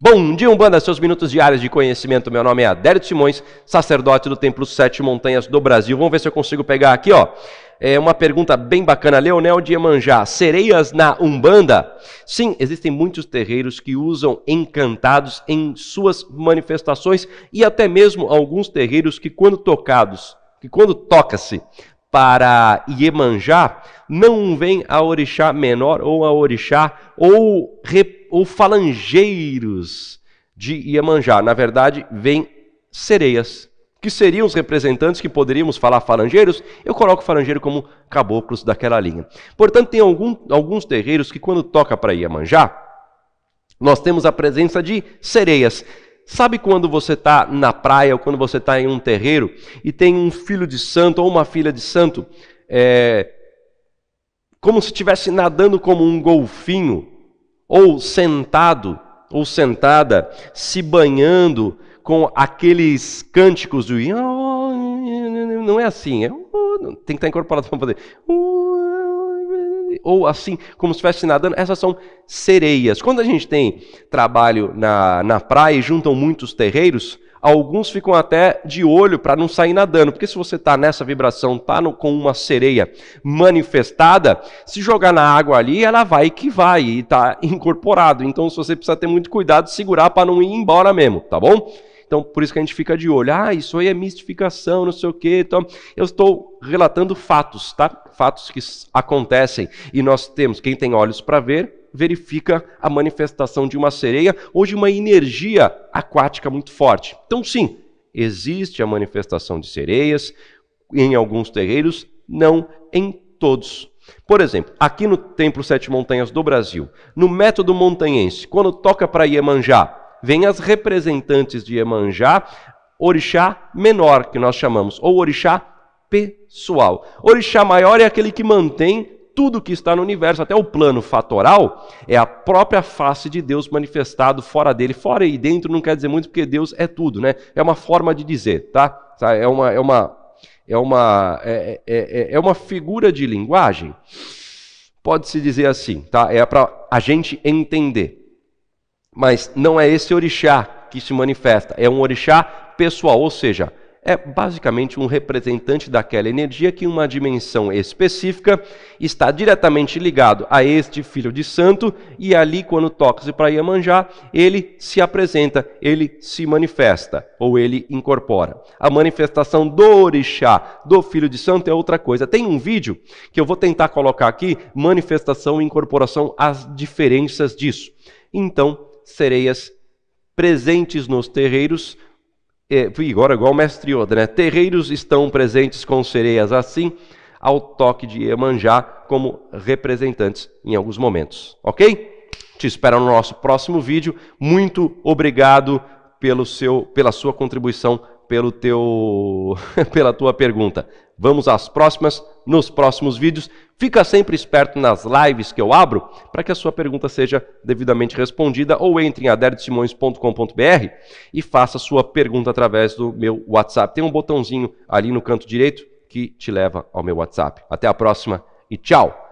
Bom dia, Umbanda, seus minutos diários de conhecimento. Meu nome é Adélio Simões, sacerdote do Templo Sete Montanhas do Brasil. Vamos ver se eu consigo pegar aqui, ó. É uma pergunta bem bacana. Leonel de Iemanjá, sereias na Umbanda? Sim, existem muitos terreiros que usam encantados em suas manifestações e até mesmo alguns terreiros que quando tocados, que quando toca-se para Iemanjá, não vem a orixá menor ou a orixá ou representante ou falangeiros de Iemanjá. Na verdade, vem sereias, que seriam os representantes que poderíamos falar falangeiros. Eu coloco falangeiro como caboclos daquela linha. Portanto, tem algum, alguns terreiros que, quando toca para Iemanjá, nós temos a presença de sereias. Sabe quando você está na praia ou quando você está em um terreiro e tem um filho de santo ou uma filha de santo, é, como se estivesse nadando como um golfinho, ou sentado ou sentada, se banhando com aqueles cânticos do. Não é assim, é... tem que estar incorporado para poder. Ou assim, como se estivesse nadando, essas são sereias. Quando a gente tem trabalho na, na praia e juntam muitos terreiros, Alguns ficam até de olho para não sair nadando, porque se você está nessa vibração, está com uma sereia manifestada, se jogar na água ali, ela vai que vai e está incorporado. Então você precisa ter muito cuidado, segurar para não ir embora mesmo, tá bom? Então, por isso que a gente fica de olho. Ah, isso aí é mistificação, não sei o quê. Então, eu estou relatando fatos, tá? Fatos que acontecem. E nós temos, quem tem olhos para ver, verifica a manifestação de uma sereia ou de uma energia aquática muito forte. Então, sim, existe a manifestação de sereias em alguns terreiros, não em todos. Por exemplo, aqui no Templo Sete Montanhas do Brasil, no método montanhense, quando toca para Iemanjá, vem as representantes de Iemanjá, orixá menor, que nós chamamos, ou orixá pessoal. Orixá maior é aquele que mantém tudo que está no universo, até o plano fatoral, é a própria face de Deus manifestado fora dele. Fora e dentro não quer dizer muito porque Deus é tudo, né? É uma forma de dizer, tá? tá é uma é uma é uma é, é, é, é uma figura de linguagem. Pode se dizer assim, tá? É para a gente entender. Mas não é esse orixá que se manifesta, é um orixá pessoal, ou seja, é basicamente um representante daquela energia que, em uma dimensão específica, está diretamente ligado a este filho de santo, e ali, quando toca-se para Iemanjá, ele se apresenta, ele se manifesta, ou ele incorpora. A manifestação do orixá, do filho de santo, é outra coisa. Tem um vídeo que eu vou tentar colocar aqui, manifestação e incorporação, as diferenças disso. Então, sereias presentes nos terreiros e é, agora igual o mestre Yoda, né? Terreiros estão presentes com sereias assim, ao toque de Iemanjá, como representantes em alguns momentos, ok? Te espero no nosso próximo vídeo. Muito obrigado pelo seu, pela sua contribuição pelo teu, pela tua pergunta. Vamos às próximas, nos próximos vídeos. Fica sempre esperto nas lives que eu abro para que a sua pergunta seja devidamente respondida ou entre em aderdesimões.com.br e faça a sua pergunta através do meu WhatsApp. Tem um botãozinho ali no canto direito que te leva ao meu WhatsApp. Até a próxima e tchau!